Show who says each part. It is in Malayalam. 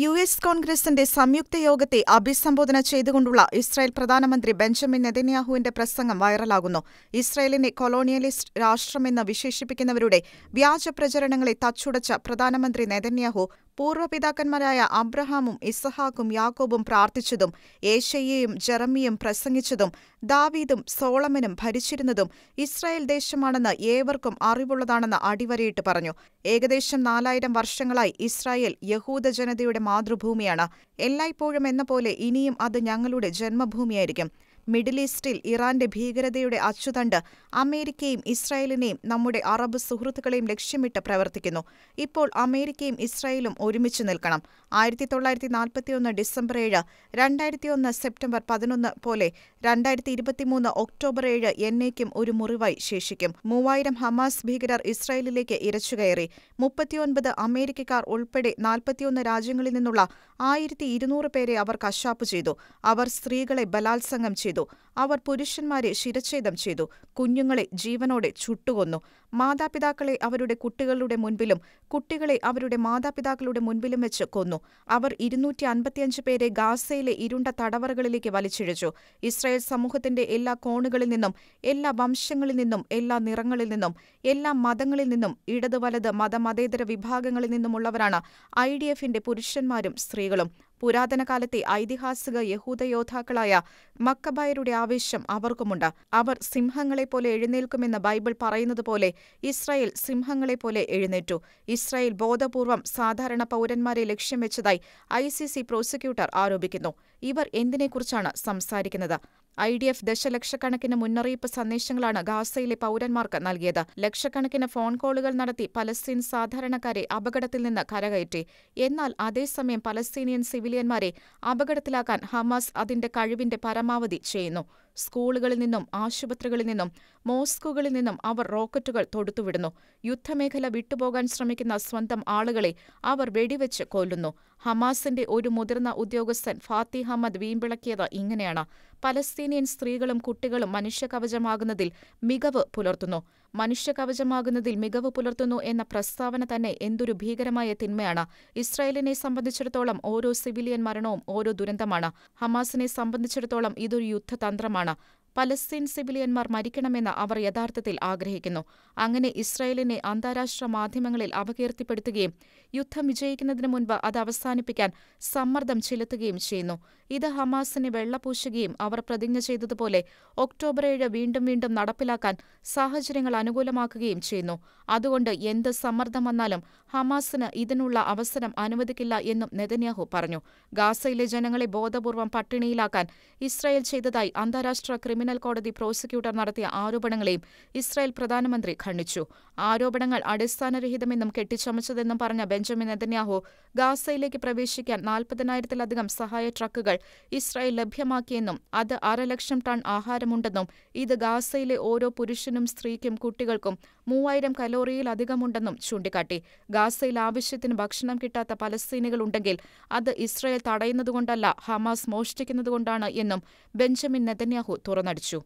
Speaker 1: യു എസ് കോൺഗ്രസിന്റെ സംയുക്ത യോഗത്തെ അഭിസംബോധന ചെയ്തുകൊണ്ടുള്ള ഇസ്രായേൽ പ്രധാനമന്ത്രി ബെഞ്ചമിൻ നെതന്യാഹുവിന്റെ പ്രസംഗം വൈറലാകുന്നു ഇസ്രായേലിനെ കൊളോണിയലിസ്റ്റ് രാഷ്ട്രമെന്ന് വിശേഷിപ്പിക്കുന്നവരുടെ വ്യാജ പ്രചരണങ്ങളെ തച്ചുടച്ച പ്രധാനമന്ത്രി നെതന്യാഹു പൂർവ്വപിതാക്കന്മാരായ അബ്രഹാമും ഇസഹാക്കും യാക്കോബും പ്രാർത്ഥിച്ചതും ഏഷ്യയെയും ജെറമിയും പ്രസംഗിച്ചതും ദാവീദും സോളമനും ഭരിച്ചിരുന്നതും ഇസ്രായേൽ ദേശമാണെന്ന് ഏവർക്കും അറിവുള്ളതാണെന്ന് അടിവരയിട്ട് പറഞ്ഞു ഏകദേശം നാലായിരം വർഷങ്ങളായി ഇസ്രായേൽ യഹൂദ ജനതയുടെ മാതൃഭൂമിയാണ് എല്ലായ്പ്പോഴും എന്ന പോലെ ഇനിയും അത് ഞങ്ങളുടെ ജന്മഭൂമിയായിരിക്കും മിഡിൽ ഈസ്റ്റിൽ ഇറാന്റെ ഭീകരതയുടെ അച്ചുതണ്ട് അമേരിക്കയും ഇസ്രായേലിനെയും നമ്മുടെ അറബ് സുഹൃത്തുക്കളെയും ലക്ഷ്യമിട്ട് പ്രവർത്തിക്കുന്നു ഇപ്പോൾ അമേരിക്കയും ഇസ്രായേലും ഒരുമിച്ച് നിൽക്കണം ആയിരത്തി തൊള്ളായിരത്തി നാൽപ്പത്തിയൊന്ന് ഡിസംബർ ഏഴ് രണ്ടായിരത്തി ഒന്ന് സെപ്റ്റംബർ പതിനൊന്ന് പോലെ രണ്ടായിരത്തി ഇരുപത്തിമൂന്ന് ഒക്ടോബർ ഏഴ് എന്നേക്കും ഒരു മുറിവായി ശേഷിക്കും മൂവായിരം ഹമാസ് ഭീകരർ ഇസ്രായേലിലേക്ക് ഇരച്ചുകയറി മുപ്പത്തിയൊൻപത് അമേരിക്കക്കാർ ഉൾപ്പെടെ നാൽപ്പത്തിയൊന്ന് രാജ്യങ്ങളിൽ നിന്നുള്ള ആയിരത്തി ഇരുന്നൂറ് പേരെ അവർ കശാപ്പ് ചെയ്തു അവർ സ്ത്രീകളെ ബലാത്സംഗം ചെയ്തു ചെയ്തു അവർ പുരുഷന്മാരെ ശിരച്ഛേദം ചെയ്തു കുഞ്ഞുങ്ങളെ ജീവനോടെ ചുട്ടുകൊന്നു മാതാപിതാക്കളെ അവരുടെ കുട്ടികളുടെ മുൻപിലും കുട്ടികളെ അവരുടെ മാതാപിതാക്കളുടെ മുൻപിലും വെച്ച് കൊന്നു അവർ ഇരുന്നൂറ്റി അൻപത്തിയഞ്ച് പേരെ ഗാസയിലെ ഇരുണ്ട തടവറകളിലേക്ക് വലിച്ചിഴച്ചു ഇസ്രായേൽ സമൂഹത്തിന്റെ എല്ലാ കോണുകളിൽ നിന്നും എല്ലാ വംശങ്ങളിൽ നിന്നും എല്ലാ നിറങ്ങളിൽ നിന്നും എല്ലാ മതങ്ങളിൽ നിന്നും ഇടതു വലത് മതമതേതര വിഭാഗങ്ങളിൽ നിന്നുമുള്ളവരാണ് ഐ ഡി എഫിന്റെ പുരുഷന്മാരും സ്ത്രീകളും പുരാതന കാലത്തെ ഐതിഹാസിക യഹൂദയോദ്ധാക്കളായ മക്കബായരുടെ ആവേശം അവർക്കുമുണ്ട് അവർ സിംഹങ്ങളെപ്പോലെ എഴുന്നേൽക്കുമെന്ന് ബൈബിൾ പറയുന്നതുപോലെ ഇസ്രായേൽ സിംഹങ്ങളെപ്പോലെ എഴുന്നേറ്റു ഇസ്രായേൽ ബോധപൂർവം സാധാരണ പൗരന്മാരെ ലക്ഷ്യം വെച്ചതായി ഐ സി സി പ്രോസിക്യൂട്ടർ ആരോപിക്കുന്നു ഇവർ എന്തിനെക്കുറിച്ചാണ് സംസാരിക്കുന്നത് ഐ ഡി എഫ് ദശലക്ഷക്കണക്കിന് മുന്നറിയിപ്പ് സന്ദേശങ്ങളാണ് ഗാസയിലെ പൌരന്മാർക്ക് നൽകിയത് ലക്ഷക്കണക്കിന് ഫോൺ കോളുകൾ നടത്തി പലസ്തീൻ സാധാരണക്കാരെ അപകടത്തിൽ നിന്ന് കരകയറ്റി എന്നാൽ അതേസമയം പലസ്തീനിയൻ സിവിലിയന്മാരെ അപകടത്തിലാക്കാൻ ഹമാസ് അതിന്റെ കഴിവിന്റെ പരമാവധി ചെയ്യുന്നു സ്കൂളുകളിൽ നിന്നും ആശുപത്രികളിൽ നിന്നും മോസ്കുകളിൽ നിന്നും അവർ റോക്കറ്റുകൾ തൊടുത്തുവിടുന്നു യുദ്ധമേഖല വിട്ടുപോകാൻ ശ്രമിക്കുന്ന സ്വന്തം ആളുകളെ അവർ വെടിവെച്ച് കൊല്ലുന്നു ഹമാസിന്റെ ഒരു മുതിർന്ന ഉദ്യോഗസ്ഥൻ ഫാത്തി ഹമ്മദ് വീമ്പിളക്കിയത് ഇങ്ങനെയാണ് പലസ്തീനിയൻ സ്ത്രീകളും കുട്ടികളും മനുഷ്യകവചമാകുന്നതിൽ മികവ് പുലർത്തുന്നു മനുഷ്യകവചമാകുന്നതിൽ മികവ് പുലർത്തുന്നു എന്ന പ്രസ്താവന തന്നെ എന്തൊരു ഭീകരമായ തിന്മയാണ് ഇസ്രായേലിനെ സംബന്ധിച്ചിടത്തോളം ഓരോ സിവിലിയൻ മരണവും ഓരോ ദുരന്തമാണ് ഹമാസിനെ സംബന്ധിച്ചിടത്തോളം ഇതൊരു യുദ്ധതന്ത്രമാണ് ലക്ഷ്യമാണ് പലസ്തീൻ സിവിലിയന്മാർ മരിക്കണമെന്ന് അവർ യഥാർത്ഥത്തിൽ ആഗ്രഹിക്കുന്നു അങ്ങനെ ഇസ്രായേലിനെ അന്താരാഷ്ട്ര മാധ്യമങ്ങളിൽ അപകീർത്തിപ്പെടുത്തുകയും യുദ്ധം വിജയിക്കുന്നതിന് മുൻപ് അത് അവസാനിപ്പിക്കാൻ സമ്മർദ്ദം ചെലുത്തുകയും ചെയ്യുന്നു ഇത് ഹമാസിനെ വെള്ളപൂശുകയും അവർ പ്രതിജ്ഞ ചെയ്തതുപോലെ ഒക്ടോബർ ഏഴ് വീണ്ടും വീണ്ടും നടപ്പിലാക്കാൻ സാഹചര്യങ്ങൾ അനുകൂലമാക്കുകയും ചെയ്യുന്നു അതുകൊണ്ട് എന്ത് സമ്മർദ്ദം വന്നാലും ഹമാസിന് ഇതിനുള്ള അവസരം അനുവദിക്കില്ല എന്നും നെതന്യാഹു പറഞ്ഞു ഗാസയിലെ ജനങ്ങളെ ബോധപൂർവം പട്ടിണിയിലാക്കാൻ ഇസ്രായേൽ ചെയ്തതായി അന്താരാഷ്ട്ര ക്രിമിനൽ കോടതി പ്രോസിക്യൂട്ടർ നടത്തിയ ആരോപണങ്ങളെയും ഇസ്രായേൽ പ്രധാനമന്ത്രി ഖണ്ഡിച്ചു ആരോപണങ്ങൾ അടിസ്ഥാനരഹിതമെന്നും കെട്ടിച്ചമച്ചതെന്നും പറഞ്ഞ ബെഞ്ചമിൻ നെതന്യാഹു ഗാസയിലേക്ക് പ്രവേശിക്കാൻ നാൽപ്പതിനായിരത്തിലധികം സഹായ ട്രക്കുകൾ ഇസ്രായേൽ ലഭ്യമാക്കിയെന്നും അത് അരലക്ഷം ടൺ ആഹാരമുണ്ടെന്നും ഇത് ഗാസയിലെ ഓരോ പുരുഷനും സ്ത്രീക്കും കുട്ടികൾക്കും മൂവായിരം കലോറിയിലധികമുണ്ടെന്നും ചൂണ്ടിക്കാട്ടി ഗാസയിൽ ആവശ്യത്തിന് ഭക്ഷണം കിട്ടാത്ത പലസ്തീനികളുണ്ടെങ്കിൽ അത് ഇസ്രായേൽ തടയുന്നതുകൊണ്ടല്ല ഹമാസ് മോഷ്ടിക്കുന്നതുകൊണ്ടാണ് എന്നും ബെഞ്ചമിൻ നെതന്യാഹു തുറന്നടിച്ചു